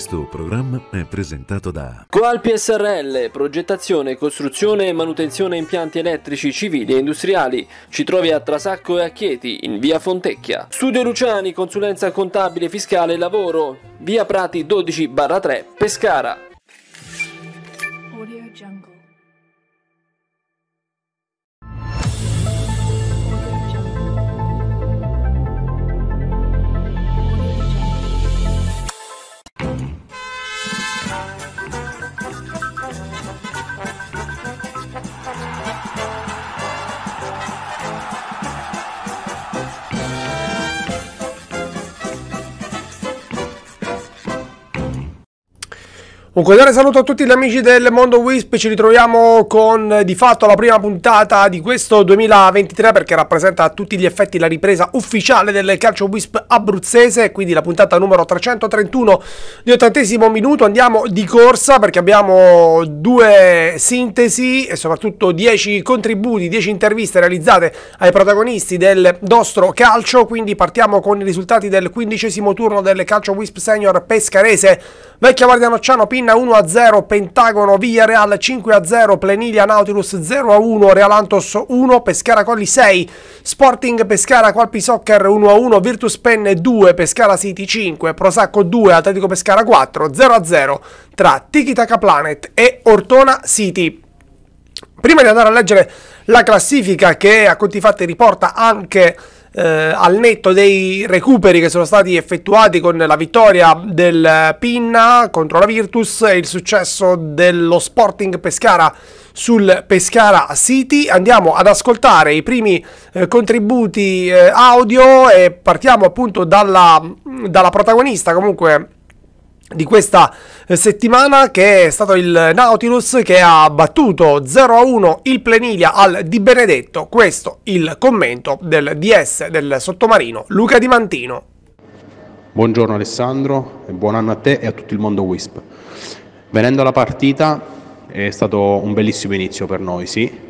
Questo programma è presentato da Coalpi SRL, progettazione, costruzione e manutenzione impianti elettrici civili e industriali. Ci trovi a Trasacco e a Chieti, in via Fontecchia. Studio Luciani, consulenza contabile, fiscale e lavoro, via Prati 12-3, Pescara. Un cordiale saluto a tutti gli amici del mondo Wisp, ci ritroviamo con eh, di fatto la prima puntata di questo 2023 perché rappresenta a tutti gli effetti la ripresa ufficiale del calcio Wisp abruzzese, quindi la puntata numero 331 di ottantesimo minuto, andiamo di corsa perché abbiamo due sintesi e soprattutto 10 contributi, 10 interviste realizzate ai protagonisti del nostro calcio, quindi partiamo con i risultati del quindicesimo turno del calcio Wisp Senior Pescarese, Vecchia guardia nocciano, Pin Ravenna 1-0, Pentagono, Villareal 5-0, Plenilia Nautilus 0-1, Realantos 1, Pescara Colli 6, Sporting Pescara Colpi Soccer 1-1, Virtus Penne 2, Pescara City 5, Prosacco 2, Atletico Pescara 4, 0-0 tra Tiki Planet e Ortona City. Prima di andare a leggere la classifica che a conti fatti riporta anche eh, al netto dei recuperi che sono stati effettuati con la vittoria del Pinna contro la Virtus e il successo dello Sporting Pescara sul Pescara City. Andiamo ad ascoltare i primi eh, contributi eh, audio e partiamo appunto dalla, dalla protagonista comunque di questa eh, settimana che è stato il Nautilus che ha battuto 0-1 il Plenilia al Di Benedetto, questo il commento del DS del sottomarino Luca Di Mantino. Buongiorno Alessandro e buon anno a te e a tutto il mondo Wisp. Venendo alla partita è stato un bellissimo inizio per noi, sì.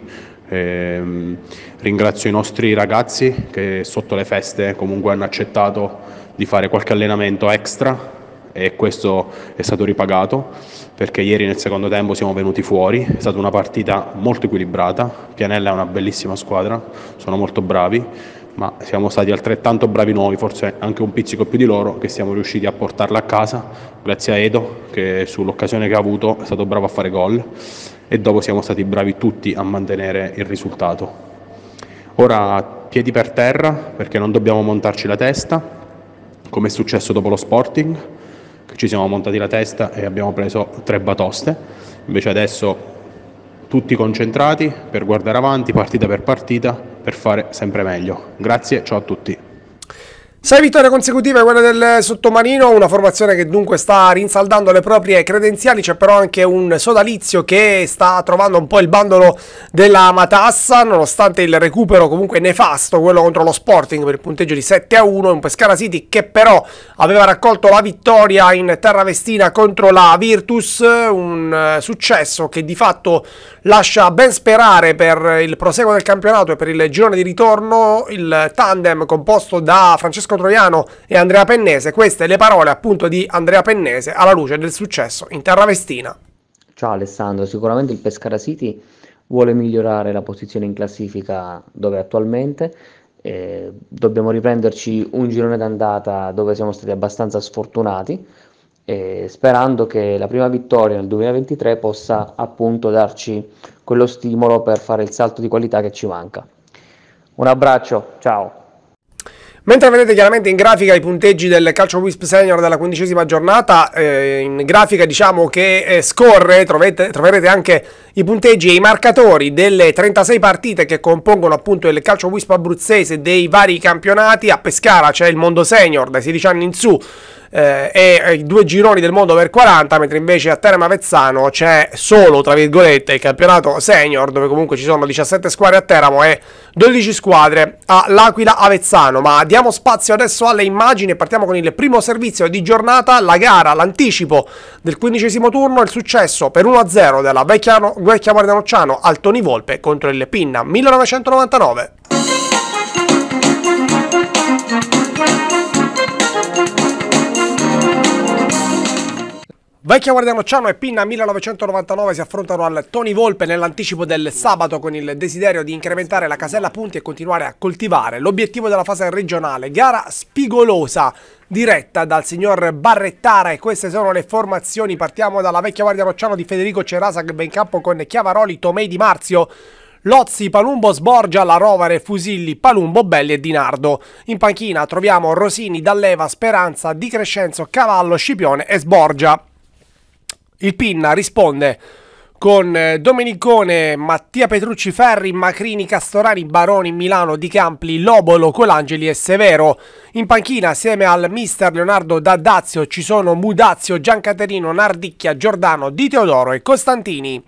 Ehm, ringrazio i nostri ragazzi che sotto le feste comunque hanno accettato di fare qualche allenamento extra e questo è stato ripagato perché ieri nel secondo tempo siamo venuti fuori, è stata una partita molto equilibrata, Pianella è una bellissima squadra, sono molto bravi, ma siamo stati altrettanto bravi noi, forse anche un pizzico più di loro, che siamo riusciti a portarla a casa, grazie a Edo che sull'occasione che ha avuto è stato bravo a fare gol e dopo siamo stati bravi tutti a mantenere il risultato. Ora piedi per terra perché non dobbiamo montarci la testa, come è successo dopo lo Sporting ci siamo montati la testa e abbiamo preso tre batoste, invece adesso tutti concentrati per guardare avanti partita per partita per fare sempre meglio. Grazie, ciao a tutti. Sei vittorie consecutive quella del sottomarino, una formazione che dunque sta rinsaldando le proprie credenziali, c'è però anche un sodalizio che sta trovando un po' il bandolo della Matassa, nonostante il recupero comunque nefasto, quello contro lo Sporting per il punteggio di 7 a 1, un Pescara City che però aveva raccolto la vittoria in terra vestina contro la Virtus, un eh, successo che di fatto lascia ben sperare per il proseguo del campionato e per il girone di ritorno, il tandem composto da Francesco Francesco Troiano e Andrea Pennese. Queste le parole appunto di Andrea Pennese alla luce del successo in Terra Vestina. Ciao Alessandro, sicuramente il Pescara City vuole migliorare la posizione in classifica dove è attualmente. Eh, dobbiamo riprenderci un girone d'andata dove siamo stati abbastanza sfortunati, eh, sperando che la prima vittoria nel 2023 possa appunto darci quello stimolo per fare il salto di qualità che ci manca. Un abbraccio, ciao! Mentre vedete chiaramente in grafica i punteggi del Calcio Wisp Senior della quindicesima giornata, eh, in grafica diciamo che eh, scorre, trovete, troverete anche i punteggi e i marcatori delle 36 partite che compongono appunto il Calcio Wisp abruzzese dei vari campionati. A Pescara c'è il mondo senior dai 16 anni in su, eh, e eh, i due gironi del mondo per 40, mentre invece a Terma Vezzano c'è solo, tra virgolette, il campionato senior, dove comunque ci sono 17 squadre a Teramo e 12 squadre all'Aquila Avezzano. Ma diamo spazio adesso alle immagini e partiamo con il primo servizio di giornata, la gara, l'anticipo del quindicesimo turno, il successo per 1-0 della Vecchia, Vecchia Nocciano al Tony Volpe contro il Pinna 1999. Vecchia Guardia Guardiano e Pinna 1999 si affrontano al Tony Volpe nell'anticipo del sabato con il desiderio di incrementare la casella punti e continuare a coltivare l'obiettivo della fase regionale. Gara spigolosa diretta dal signor Barrettara e queste sono le formazioni. Partiamo dalla vecchia Guardia Rocciano di Federico Cerasa che in campo con Chiavaroli, Tomei Di Marzio. Lozzi, Palumbo, Sborgia, La Rovere, Fusilli, Palumbo, Belli e Dinardo. In panchina troviamo Rosini, Dalleva, Speranza, Di Crescenzo, Cavallo, Scipione e Sborgia. Il Pinna risponde con eh, Domenicone, Mattia Petrucci Ferri, Macrini, Castorani, Baroni, Milano, Di Campli, Lobolo, Colangeli e Severo. In panchina assieme al mister Leonardo Daddazio ci sono Mudazio, Giancaterino, Nardicchia, Giordano, Di Teodoro e Costantini.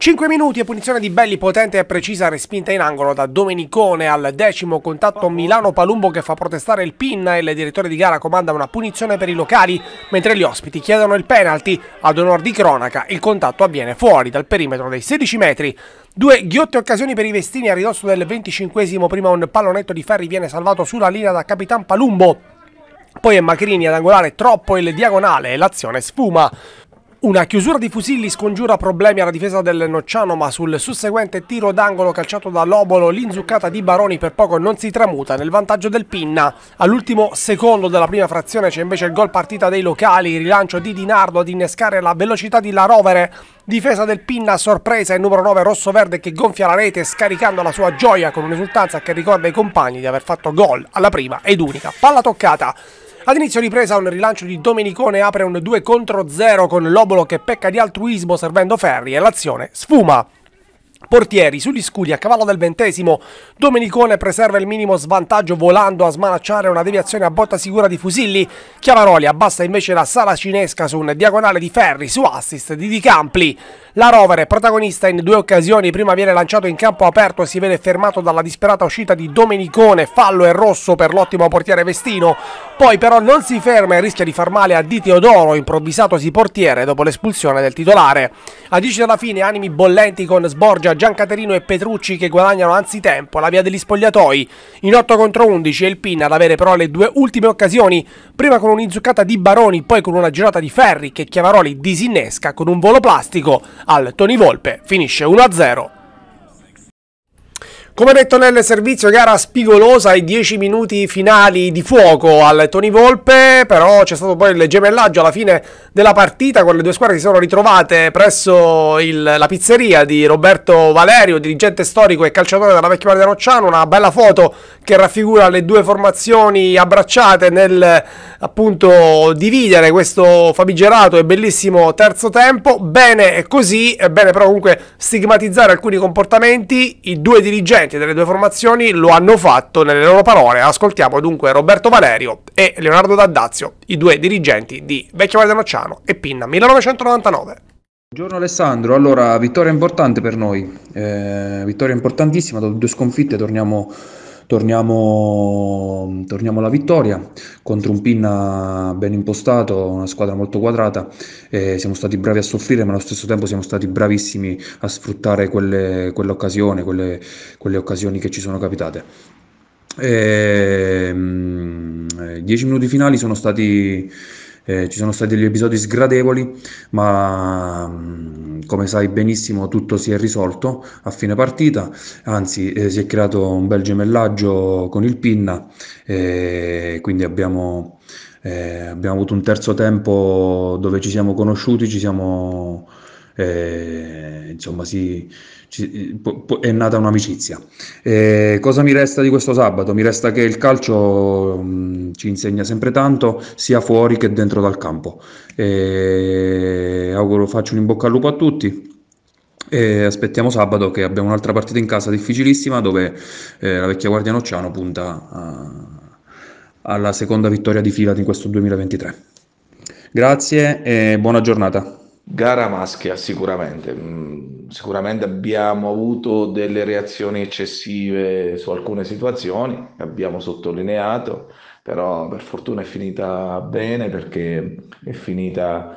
5 minuti e punizione di Belli potente e precisa respinta in angolo da Domenicone al decimo contatto Milano Palumbo che fa protestare il pin e il direttore di gara comanda una punizione per i locali mentre gli ospiti chiedono il penalty ad onor di cronaca il contatto avviene fuori dal perimetro dei 16 metri Due ghiotte occasioni per i Vestini a ridosso del 25 esimo prima un pallonetto di Ferri viene salvato sulla linea da Capitan Palumbo poi è Macrini ad angolare troppo il diagonale e l'azione sfuma. Una chiusura di Fusilli scongiura problemi alla difesa del Nocciano ma sul susseguente tiro d'angolo calciato da Lobolo l'inzuccata di Baroni per poco non si tramuta nel vantaggio del Pinna. All'ultimo secondo della prima frazione c'è invece il gol partita dei locali, rilancio di Dinardo ad innescare la velocità di La Rovere, difesa del Pinna a sorpresa il numero 9 rosso-verde che gonfia la rete scaricando la sua gioia con un'esultanza che ricorda i compagni di aver fatto gol alla prima ed unica palla toccata ad inizio ripresa un rilancio di Domenicone apre un 2 contro 0 con Lobolo che pecca di altruismo servendo Ferri e l'azione sfuma. Portieri sugli scudi a cavallo del ventesimo, Domenicone preserva il minimo svantaggio volando a smanacciare una deviazione a botta sicura di Fusilli, Chiavaroli abbassa invece la sala cinesca su un diagonale di Ferri su assist di Di Campli. La Rovere, protagonista in due occasioni, prima viene lanciato in campo aperto e si viene fermato dalla disperata uscita di Domenicone, fallo e rosso per l'ottimo portiere Vestino, poi però non si ferma e rischia di far male a Di Teodoro, improvvisatosi portiere dopo l'espulsione del titolare. A 10 dalla fine animi bollenti con Sborgia Giancaterino e Petrucci che guadagnano anzitempo la via degli spogliatoi. In 8 contro 11 è il Pin ad avere però le due ultime occasioni, prima con un'inzuccata di Baroni, poi con una girata di Ferri che Chiavaroli disinnesca con un volo plastico. Al Tony Volpe finisce 1-0. Come detto nel servizio, gara spigolosa ai 10 minuti finali di fuoco al Tony Volpe, però c'è stato poi il gemellaggio alla fine della partita, quando le due squadre si sono ritrovate presso il, la pizzeria di Roberto Valerio, dirigente storico e calciatore della vecchia Guardia Rocciano, una bella foto che raffigura le due formazioni abbracciate nel appunto dividere questo famigerato e bellissimo terzo tempo, bene è così, è bene però comunque stigmatizzare alcuni comportamenti, i due dirigenti dirigenti delle due formazioni lo hanno fatto nelle loro parole. Ascoltiamo dunque Roberto Valerio e Leonardo D'Addazio, i due dirigenti di Vecchio Valdenocciano e Pinna 1999. Buongiorno Alessandro, allora vittoria importante per noi, eh, vittoria importantissima, dopo due sconfitte torniamo Torniamo, torniamo, alla vittoria contro un Pinna ben impostato, una squadra molto quadrata. Eh, siamo stati bravi a soffrire, ma allo stesso tempo siamo stati bravissimi a sfruttare quelle, quell'occasione, quelle, quelle occasioni che ci sono capitate. E, ehm, 10 minuti finali sono stati eh, ci sono stati degli episodi sgradevoli, ma mm, come sai benissimo tutto si è risolto a fine partita, anzi eh, si è creato un bel gemellaggio con il Pinna, eh, quindi abbiamo, eh, abbiamo avuto un terzo tempo dove ci siamo conosciuti, ci siamo eh, insomma si, ci, po, po, è nata un'amicizia. Eh, cosa mi resta di questo sabato? Mi resta che il calcio mh, mm, ci insegna sempre tanto, sia fuori che dentro dal campo. Eh, auguro, faccio un in bocca al lupo a tutti. E aspettiamo sabato che abbiamo un'altra partita in casa difficilissima dove eh, la vecchia Guardia Nocciano punta a, alla seconda vittoria di fila di questo 2023. Grazie e buona giornata. Gara maschia sicuramente, mm, sicuramente abbiamo avuto delle reazioni eccessive su alcune situazioni, abbiamo sottolineato, però per fortuna è finita bene perché è finita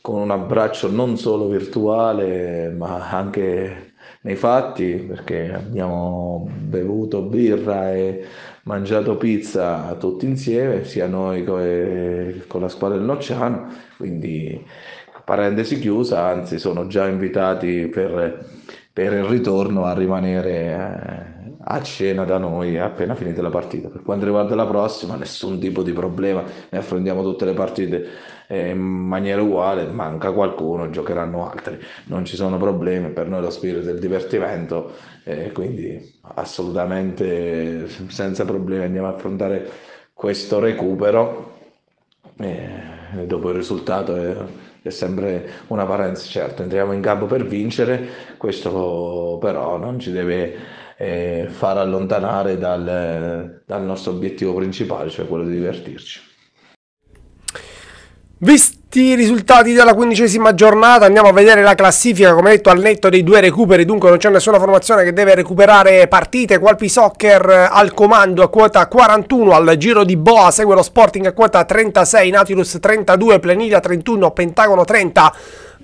con un abbraccio non solo virtuale ma anche nei fatti perché abbiamo bevuto birra e mangiato pizza tutti insieme, sia noi che eh, con la squadra del Nocciano, quindi parentesi chiusa, anzi sono già invitati per, per il ritorno a rimanere eh, a cena da noi appena finita la partita. Per quanto riguarda la prossima, nessun tipo di problema, ne affrontiamo tutte le partite eh, in maniera uguale, manca qualcuno, giocheranno altri, non ci sono problemi, per noi lo spirito del divertimento, eh, quindi assolutamente senza problemi andiamo a affrontare questo recupero eh, dopo il risultato. Eh, c'è sempre una parenza, certo, entriamo in campo per vincere, questo però non ci deve eh, far allontanare dal, dal nostro obiettivo principale, cioè quello di divertirci. Visto tutti i risultati della quindicesima giornata, andiamo a vedere la classifica, come detto al netto dei due recuperi, dunque non c'è nessuna formazione che deve recuperare partite, Qualpi Soccer eh, al comando a quota 41, al giro di Boa segue lo Sporting a quota 36, Nautilus 32, Plenidia 31, Pentagono 30,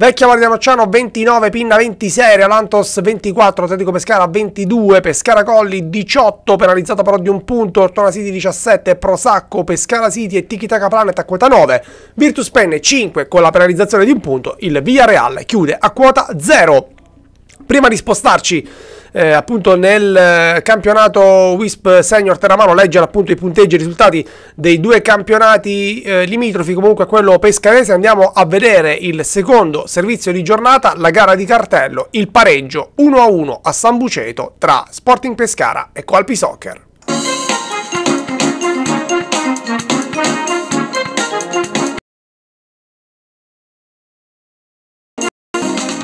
Vecchia Marina Marciano 29, Pinna 26, Realantos 24, Atletico Pescara 22, Pescara Colli 18, penalizzata però di un punto, Ortona City 17, Prosacco, Pescara City e Tiki Tikitaka Planet a quota 9, Virtus Penne 5 con la penalizzazione di un punto, il Villarreal chiude a quota 0. Prima di spostarci eh, appunto nel eh, campionato Wisp Senior Terramano, leggere appunto i punteggi e i risultati dei due campionati eh, limitrofi comunque quello pescanese andiamo a vedere il secondo servizio di giornata, la gara di cartello, il pareggio 1-1 a San Buceto tra Sporting Pescara e Colpi Soccer.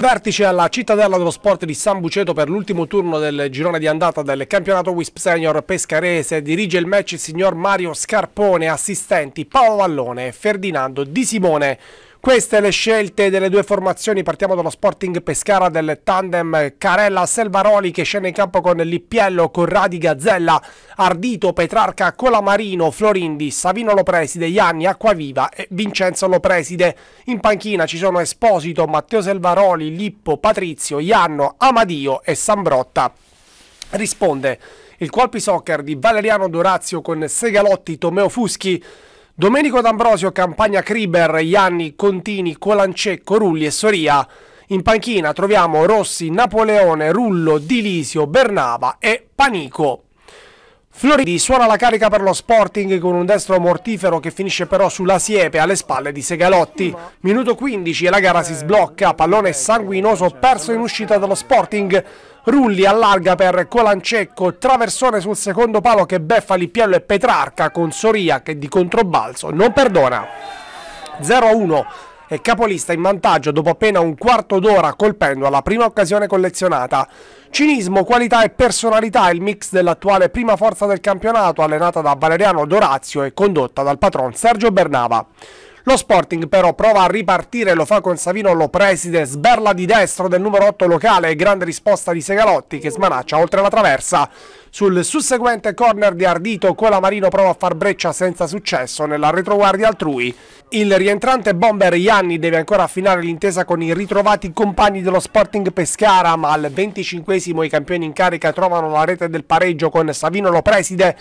Vertice alla Cittadella dello Sport di San Buceto per l'ultimo turno del girone di andata del campionato Wisp Senior Pescarese. Dirige il match il signor Mario Scarpone, assistenti Paolo Vallone e Ferdinando Di Simone. Queste le scelte delle due formazioni, partiamo dallo Sporting Pescara del tandem Carella-Selvaroli che scende in campo con Lippiello, Corradi Gazzella, Ardito, Petrarca, Colamarino, Florindi, Savino Lopreside, Ianni, Acquaviva e Vincenzo Lopreside. In panchina ci sono Esposito, Matteo Selvaroli, Lippo, Patrizio, Ianno, Amadio e Sambrotta. Risponde il Colpi Soccer di Valeriano Dorazio con Segalotti, Tomeo Fuschi, Domenico D'Ambrosio, Campagna Kriber, Ianni, Contini, Colancè, Corulli e Soria. In panchina troviamo Rossi, Napoleone, Rullo, Dilisio, Bernava e Panico. Floridi suona la carica per lo Sporting con un destro mortifero che finisce però sulla siepe alle spalle di Segalotti. Minuto 15 e la gara si sblocca, pallone sanguinoso perso in uscita dallo Sporting. Rulli allarga per Colancecco, traversone sul secondo palo che beffa Lippiello e Petrarca con Soria che di controbalzo non perdona. 0-1 e capolista in vantaggio dopo appena un quarto d'ora colpendo alla prima occasione collezionata. Cinismo, qualità e personalità è il mix dell'attuale prima forza del campionato allenata da Valeriano Dorazio e condotta dal patron Sergio Bernava. Lo Sporting però prova a ripartire, lo fa con Savino Lopreside, sberla di destro del numero 8 locale, grande risposta di Segalotti che smanaccia oltre la traversa. Sul susseguente corner di Ardito, Colamarino prova a far breccia senza successo nella retroguardia altrui. Il rientrante bomber Ianni deve ancora affinare l'intesa con i ritrovati compagni dello Sporting Pescara, ma al 25 i campioni in carica trovano la rete del pareggio con Savino Lopreside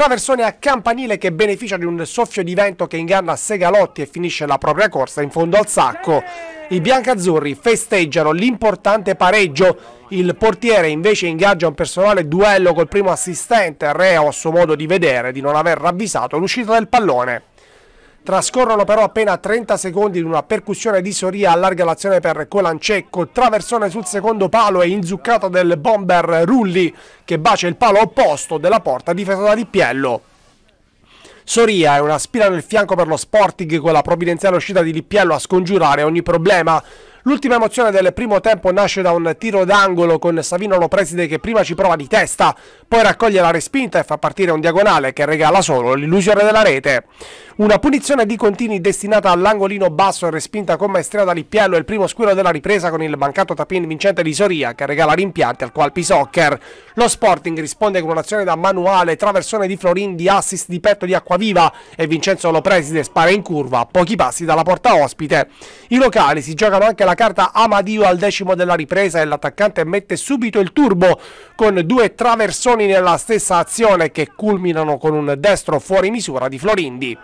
traversone a campanile che beneficia di un soffio di vento che inganna Segalotti e finisce la propria corsa in fondo al sacco. I biancazzurri festeggiano l'importante pareggio. Il portiere invece ingaggia un personale duello col primo assistente, reo a suo modo di vedere di non aver ravvisato l'uscita del pallone. Trascorrono però appena 30 secondi in una percussione di Soria allarga l'azione per Colancecco, traversone sul secondo palo e inzuccata del bomber Rulli che bacia il palo opposto della porta difesa da Lippiello. Soria è una spina nel fianco per lo Sporting con la provvidenziale uscita di Lippiello a scongiurare ogni problema. L'ultima emozione del primo tempo nasce da un tiro d'angolo con Savino Lopreside che prima ci prova di testa, poi raccoglie la respinta e fa partire un diagonale che regala solo l'illusione della rete. Una punizione di Contini destinata all'angolino basso e respinta con maestria da Lippiello è il primo squillo della ripresa con il mancato tapin vincente di Soria che regala rimpianti al Qualpi Soccer. Lo Sporting risponde con un'azione da manuale, traversone di Florin di assist di petto di Acquaviva e Vincenzo Lopreside spara in curva a pochi passi dalla porta ospite. I locali si giocano anche la carta Amadio al decimo della ripresa e l'attaccante mette subito il turbo con due traversoni nella stessa azione che culminano con un destro fuori misura di Florindi.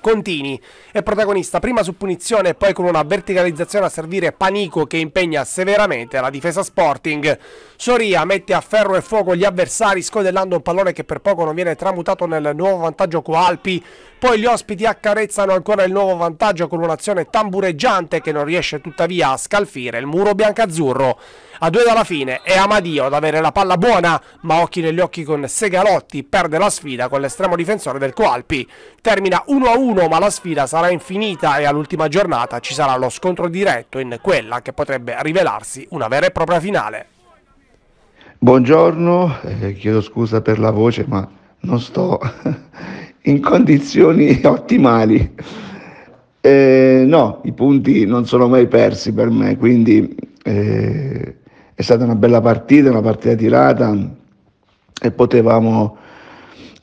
Contini è protagonista prima su punizione e poi con una verticalizzazione a servire Panico che impegna severamente la difesa Sporting. Soria mette a ferro e fuoco gli avversari scodellando un pallone che per poco non viene tramutato nel nuovo vantaggio Coalpi. Poi gli ospiti accarezzano ancora il nuovo vantaggio con un'azione tambureggiante che non riesce tuttavia a scalfire il muro biancazzurro a due dalla fine e Amadio ad avere la palla buona, ma occhi negli occhi con Segalotti perde la sfida con l'estremo difensore del Coalpi. Termina 1-1, ma la sfida sarà infinita e all'ultima giornata ci sarà lo scontro diretto in quella che potrebbe rivelarsi una vera e propria finale. Buongiorno, eh, chiedo scusa per la voce, ma non sto in condizioni ottimali. Eh, no, i punti non sono mai persi per me, quindi eh, è stata una bella partita, una partita tirata e potevamo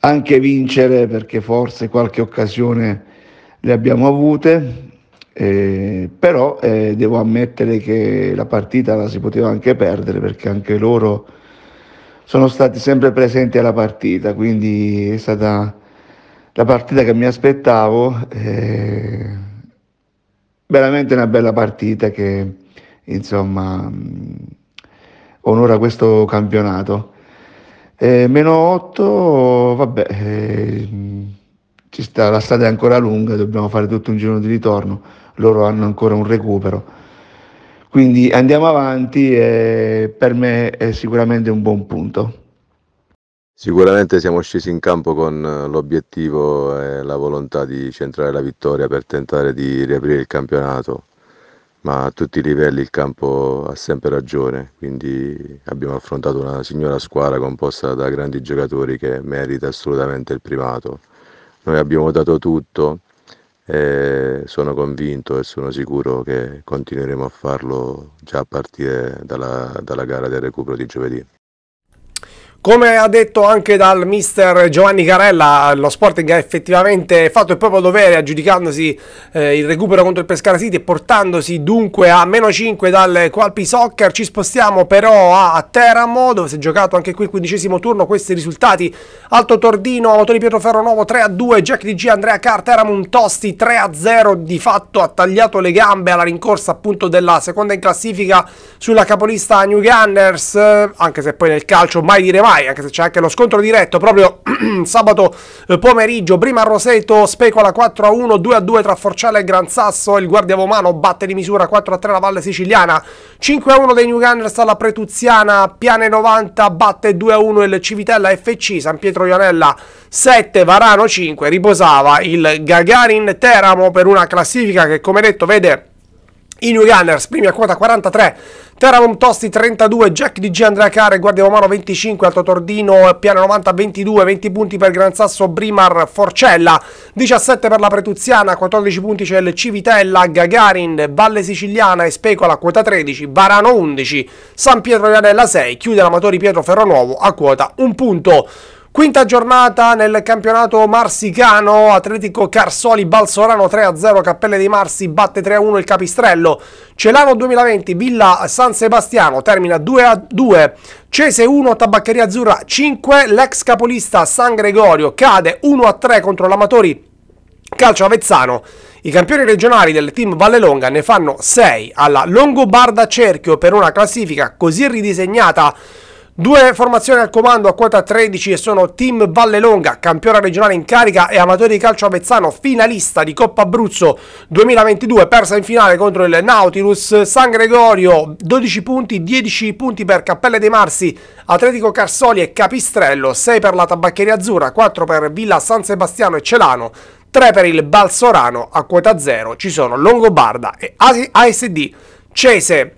anche vincere perché forse qualche occasione le abbiamo avute, eh, però eh, devo ammettere che la partita la si poteva anche perdere perché anche loro sono stati sempre presenti alla partita, quindi è stata la partita che mi aspettavo, eh, veramente una bella partita che insomma onora questo campionato. Eh, meno 8, vabbè, eh, ci sta, la strada è ancora lunga, dobbiamo fare tutto un giro di ritorno, loro hanno ancora un recupero. Quindi andiamo avanti e per me è sicuramente un buon punto. Sicuramente siamo scesi in campo con eh, l'obiettivo e la volontà di centrare la vittoria per tentare di riaprire il campionato ma a tutti i livelli il campo ha sempre ragione, quindi abbiamo affrontato una signora squadra composta da grandi giocatori che merita assolutamente il primato. Noi abbiamo dato tutto e sono convinto e sono sicuro che continueremo a farlo già a partire dalla, dalla gara del recupero di giovedì. Come ha detto anche dal mister Giovanni Carella, lo Sporting ha effettivamente fatto il proprio dovere aggiudicandosi eh, il recupero contro il Pescara City e portandosi dunque a meno 5 dal Qualpi Soccer. Ci spostiamo però a Teramo dove si è giocato anche qui il quindicesimo turno. Questi risultati Alto Tordino, Autori Pietro Ferronovo 3-2, Jack DG, Andrea Car, Teramo Untosti 3-0. Di fatto ha tagliato le gambe alla rincorsa appunto della seconda in classifica sulla capolista New Gunners, anche se poi nel calcio mai dire mai guai, anche se c'è anche lo scontro diretto proprio sabato eh, pomeriggio. Prima Roseto specola 4 a 1, 2 a 2 tra Forciale e Gran Sasso. Il guardia Vomano batte di misura 4 a 3 la Valle Siciliana. 5 a 1 dei New Gunners alla Pretuziana. Piane 90 batte 2 a 1 il Civitella FC. San Pietro Ionella 7, Varano 5. Riposava il Gagarin Teramo per una classifica che, come detto, vede i New Gunners, primi a quota 43, Teramon Tosti 32, Jack DG Andrea Care, Guardia Romano 25, Alto Tordino, Piano 90 22, 20 punti per Gran Sasso, Brimar, Forcella, 17 per la Pretuziana, 14 punti c'è il Civitella, Gagarin, Valle Siciliana e Specola a quota 13, Varano 11, San Pietro Vianella 6, chiude l'Amatori Pietro Ferronuovo a quota 1 punto. Quinta giornata nel campionato marsicano, Atletico Carsoli Balsorano 3-0, Cappelle dei Marsi batte 3-1 il Capistrello, Celano 2020 Villa San Sebastiano termina 2-2, Cese 1 Tabaccheria Azzurra 5, l'ex capolista San Gregorio cade 1-3 contro l'Amatori Calcio Avezzano. I campioni regionali del team Vallelonga ne fanno 6 alla Longobarda Cerchio per una classifica così ridisegnata Due formazioni al comando a quota 13 e sono Team Vallelonga, campione regionale in carica e amatori di calcio Avezzano, finalista di Coppa Abruzzo 2022, persa in finale contro il Nautilus San Gregorio, 12 punti, 10 punti per Cappelle dei Marsi, Atletico Carsoli e Capistrello, 6 per la Tabaccheria Azzurra, 4 per Villa San Sebastiano e Celano, 3 per il Balsorano, a quota 0 ci sono Longobarda e ASD, Cese,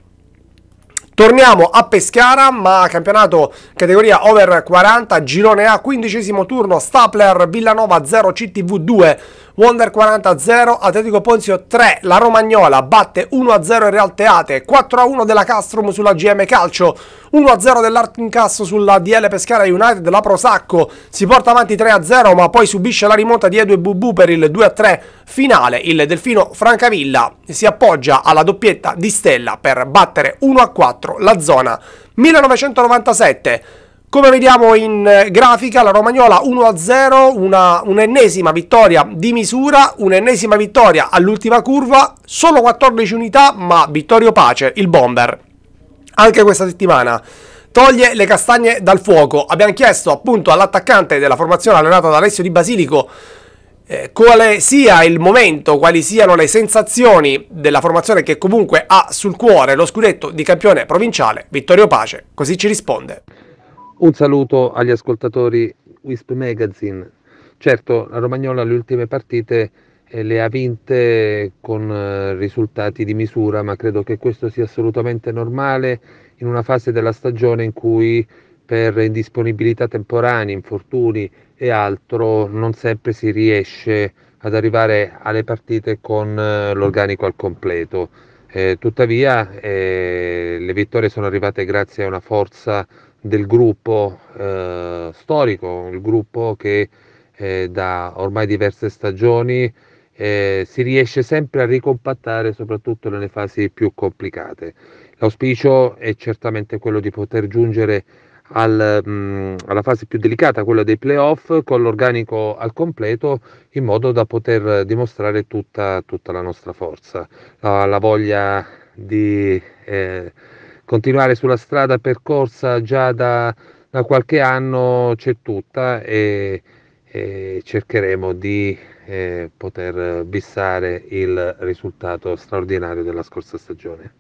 Torniamo a Pescara, ma campionato categoria over 40, girone A, quindicesimo turno, Stapler Villanova 0 CTV 2. Wonder 40-0, Atletico Ponzio 3, la Romagnola batte 1-0 Real Teate, 4-1 della Castrum sulla GM Calcio, 1-0 dell'Artincasso sulla DL Pescara United, la Prosacco si porta avanti 3-0 ma poi subisce la rimonta di Edu e Bubu per il 2-3 finale, il Delfino Francavilla si appoggia alla doppietta di Stella per battere 1-4 la zona 1997. Come vediamo in eh, grafica, la Romagnola 1-0, un'ennesima vittoria di misura, un'ennesima vittoria all'ultima curva, solo 14 unità, ma Vittorio Pace, il bomber, anche questa settimana toglie le castagne dal fuoco. Abbiamo chiesto appunto all'attaccante della formazione allenata da Alessio Di Basilico eh, quale sia il momento, quali siano le sensazioni della formazione che comunque ha sul cuore lo scudetto di campione provinciale Vittorio Pace. Così ci risponde. Un saluto agli ascoltatori Wisp Magazine. Certo, la Romagnola le ultime partite eh, le ha vinte con eh, risultati di misura, ma credo che questo sia assolutamente normale in una fase della stagione in cui per indisponibilità temporanee, infortuni e altro non sempre si riesce ad arrivare alle partite con eh, l'organico al completo. Eh, tuttavia eh, le vittorie sono arrivate grazie a una forza del gruppo eh, storico, il gruppo che eh, da ormai diverse stagioni eh, si riesce sempre a ricompattare soprattutto nelle fasi più complicate. L'auspicio è certamente quello di poter giungere al, mh, mm, alla fase più delicata, quella dei playoff, con l'organico al completo, in modo da poter dimostrare tutta, tutta la nostra forza, la, la voglia di eh, continuare sulla strada percorsa già da, da qualche anno c'è tutta e, e cercheremo di eh, poter bissare il risultato straordinario della scorsa stagione.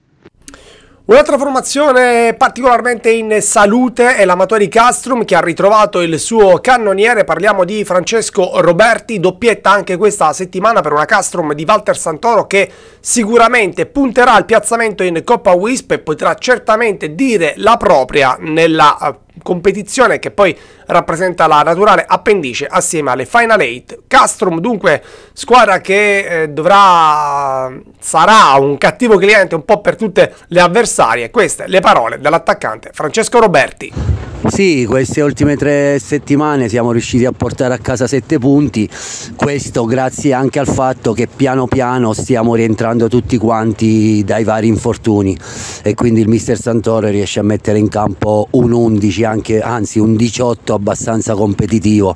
Un'altra formazione particolarmente in salute è l'Amatori Castrum che ha ritrovato il suo cannoniere, parliamo di Francesco Roberti, doppietta anche questa settimana per una Castrum di Walter Santoro che sicuramente punterà al piazzamento in Coppa Wisp e potrà certamente dire la propria nella eh, competizione che poi rappresenta la naturale appendice assieme alle Final Eight. Castrum dunque squadra che eh, dovrà sarà un cattivo cliente un po' per tutte le avversarie. Queste le parole dell'attaccante Francesco Roberti. Sì, queste ultime tre settimane siamo riusciti a portare a casa sette punti, questo grazie anche al fatto che piano piano stiamo rientrando tutti quanti dai vari infortuni e quindi il mister Santoro riesce a mettere in campo un 11, anche, anzi un 18 abbastanza competitivo.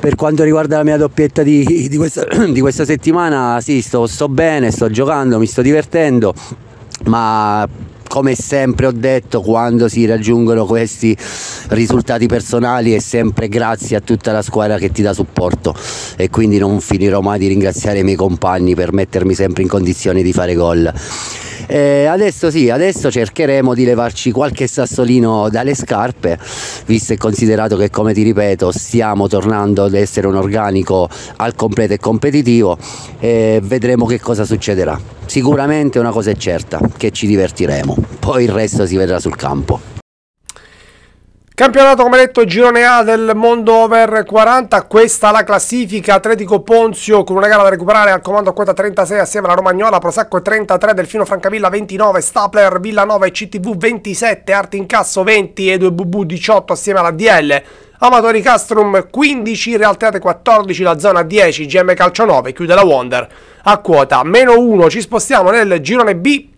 Per quanto riguarda la mia doppietta di, di, questa, di questa, settimana, sì, sto, sto bene, sto giocando, mi sto divertendo, ma come sempre ho detto, quando si raggiungono questi risultati personali è sempre grazie a tutta la squadra che ti dà supporto e quindi non finirò mai di ringraziare i miei compagni per mettermi sempre in condizione di fare gol eh, adesso sì adesso cercheremo di levarci qualche sassolino dalle scarpe visto e considerato che come ti ripeto stiamo tornando ad essere un organico al completo e competitivo eh, vedremo che cosa succederà sicuramente una cosa è certa che ci divertiremo poi il resto si vedrà sul campo Campionato, come detto, girone A del mondo over 40, questa la classifica, Atletico Ponzio con una gara da recuperare al comando a quota 36 assieme alla Romagnola, Prosacco 33, Delfino Francavilla 29, Stapler Villanova e CTV 27, Arte Incasso 20 e 2BB 18 assieme alla DL. Amatori Castrum 15, Real Teate 14, la zona 10, GM Calcio 9, chiude la Wonder a quota meno 1. Ci spostiamo nel girone B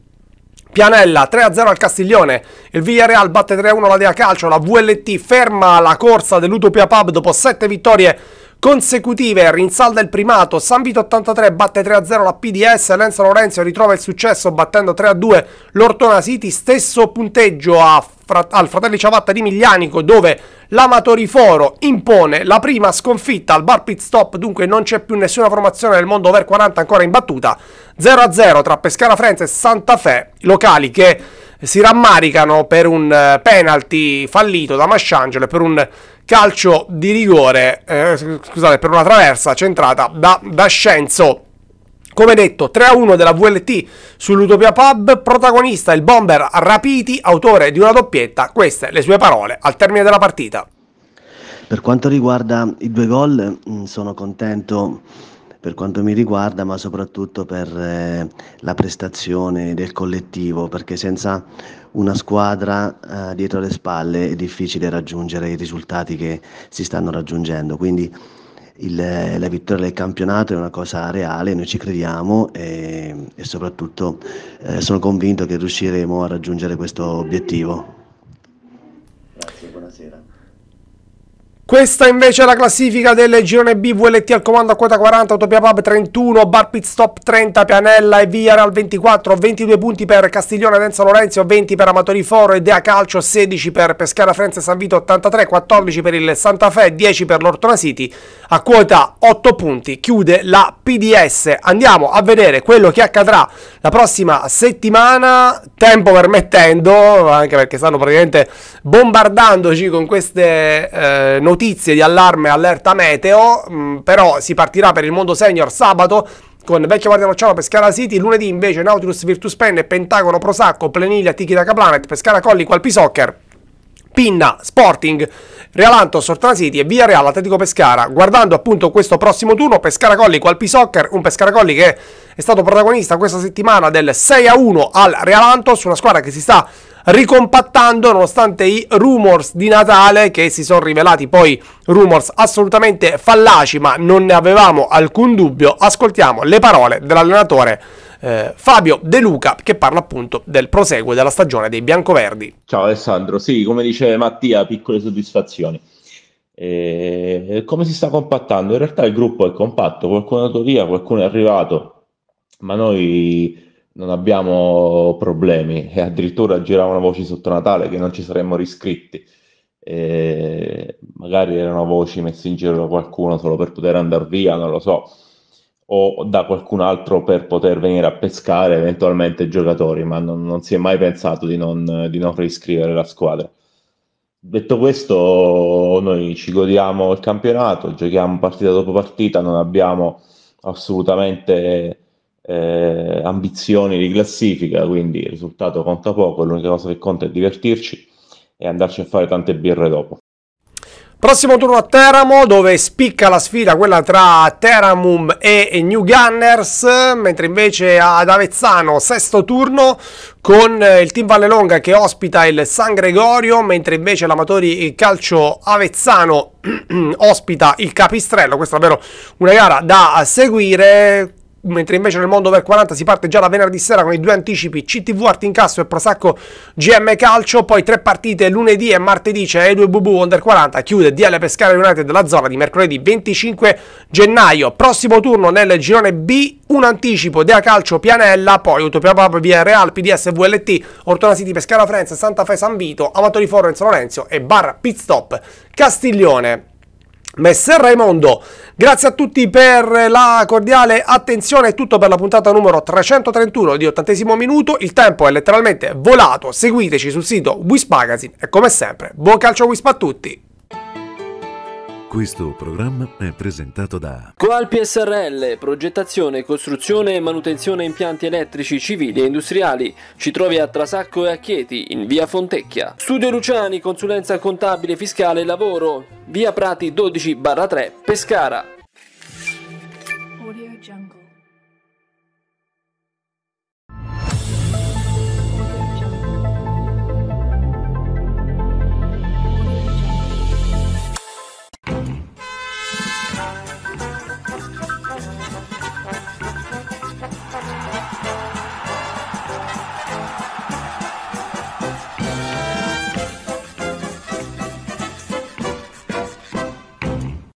Pianella 3-0 al Castiglione, il Villarreal batte 3-1 la Dea Calcio, la VLT ferma la corsa dell'Utopia Pub dopo 7 vittorie consecutive, rinsalda il primato, San Vito 83 batte 3-0 la PDS, Lenzo Lorenzo ritrova il successo battendo 3-2 l'Ortona City, stesso punteggio a al Fratelli Ciavatta di Miglianico dove l'Amatoriforo impone la prima sconfitta al bar pit stop, dunque non c'è più nessuna formazione del mondo over 40 ancora in battuta, 0-0 tra Pescara Frenza e Santa Fe, locali che si rammaricano per un eh, penalty fallito da Masciangelo e per un calcio di rigore, eh, scusate, per una traversa centrata da, da Scenzo. Come detto, 3-1 della VLT sull'Utopia Pub, protagonista il bomber Rapiti, autore di una doppietta, queste le sue parole al termine della partita. Per quanto riguarda i due gol, mm, sono contento per quanto mi riguarda, ma soprattutto per eh, la prestazione del collettivo, perché senza una squadra eh, dietro le spalle è difficile raggiungere i risultati che si stanno raggiungendo. Quindi il, la vittoria del campionato è una cosa reale, noi ci crediamo e, e soprattutto eh, sono convinto che riusciremo a raggiungere questo obiettivo. Questa invece è la classifica del girone B, VLT al comando a quota 40, Autopia Pub 31, Bar Pit Stop 30, Pianella e Via Real 24, 22 punti per Castiglione Denza Lorenzo, 20 per Amatori Foro e Dea Calcio, 16 per Pescara Frenza e San Vito 83, 14 per il Santa Fe, 10 per l'Ortona City, a quota 8 punti chiude la PDS. Andiamo a vedere quello che accadrà la prossima settimana, tempo permettendo, anche perché stanno praticamente bombardandoci con queste eh, notizie di allarme e allerta meteo, mh, mm, però si partirà per il mondo senior sabato con Vecchia Guardia Rocciano, Pescara City, lunedì invece Nautilus, Virtus Penne, Pentagono, Prosacco, Plenilia, Tiki da Planet, Pescara Colli, Qualpi Soccer. Pinna, Sporting, Realanto, Sortana City e Via Real Atletico Pescara. Guardando appunto questo prossimo turno, Pescara Colli, Qualpi Soccer, un Pescara Colli che è stato protagonista questa settimana del 6-1 a al Real Antos, una squadra che si sta ricompattando nonostante i rumors di Natale che si sono rivelati poi rumors assolutamente fallaci, ma non ne avevamo alcun dubbio. Ascoltiamo le parole dell'allenatore eh, Fabio De Luca che parla appunto del proseguo della stagione dei biancoverdi. Ciao Alessandro, sì, come dice Mattia, piccole soddisfazioni. E eh, come si sta compattando? In realtà il gruppo è compatto, qualcuno è andato via, qualcuno è arrivato, ma noi non abbiamo problemi e addirittura giravano voci sotto Natale che non ci saremmo riscritti. E magari erano voci messe in giro da qualcuno solo per poter andare via, non lo so, o da qualcun altro per poter venire a pescare eventualmente giocatori, ma non, non si è mai pensato di non, di non riscrivere la squadra. Detto questo, noi ci godiamo il campionato, giochiamo partita dopo partita, non abbiamo assolutamente eh, ambizioni di classifica, quindi il risultato conta poco, l'unica cosa che conta è divertirci e andarci a fare tante birre dopo. Prossimo turno a Teramo dove spicca la sfida quella tra Teramum e New Gunners, mentre invece ad Avezzano sesto turno con il team Vallelonga che ospita il San Gregorio, mentre invece l'Amatori Calcio Avezzano ospita il Capistrello. Questa è davvero una gara da seguire mentre invece nel mondo over 40 si parte già da venerdì sera con i due anticipi CTV Art Artincasso e Prosacco GM Calcio, poi tre partite lunedì e martedì c'è E2 BB Under 40, chiude DL Pescara United della zona di mercoledì 25 gennaio, prossimo turno nel girone B, un anticipo Dea Calcio Pianella, poi Utopia Pub via Real, PDS VLT, Ortona City Pescara Frenza, Santa Fe San Vito, Amatori Forenza Lorenzo e Barra Pit Stop Castiglione. Messer Raimondo, grazie a tutti per la cordiale attenzione, è tutto per la puntata numero 331 di 80 minuto, il tempo è letteralmente volato, seguiteci sul sito Wisp Magazine e come sempre, buon calcio Wisp a tutti! Questo programma è presentato da Coalpi SRL, progettazione, costruzione e manutenzione impianti elettrici civili e industriali. Ci trovi a Trasacco e a Chieti, in via Fontecchia. Studio Luciani, consulenza contabile, fiscale e lavoro. Via Prati 12-3, Pescara.